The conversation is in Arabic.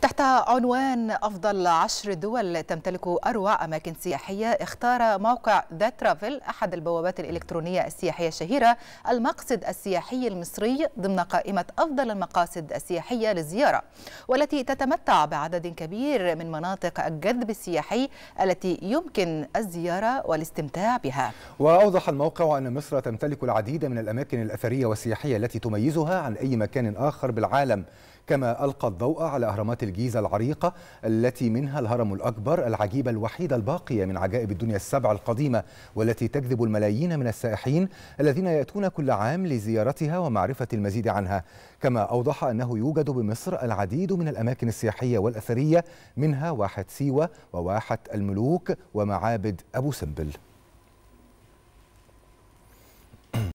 تحت عنوان أفضل عشر دول تمتلك أروع أماكن سياحية اختار موقع ذا ترافل أحد البوابات الإلكترونية السياحية الشهيرة المقصد السياحي المصري ضمن قائمة أفضل المقاصد السياحية للزيارة والتي تتمتع بعدد كبير من مناطق الجذب السياحي التي يمكن الزيارة والاستمتاع بها وأوضح الموقع أن مصر تمتلك العديد من الأماكن الأثرية والسياحية التي تميزها عن أي مكان آخر بالعالم كما ألقى الضوء على أهرامات الجيزة العريقة التي منها الهرم الأكبر العجيبة الوحيدة الباقية من عجائب الدنيا السبع القديمة والتي تجذب الملايين من السائحين الذين يأتون كل عام لزيارتها ومعرفة المزيد عنها كما أوضح أنه يوجد بمصر العديد من الأماكن السياحية والأثرية منها واحة سيوة وواحة الملوك ومعابد أبو سمبل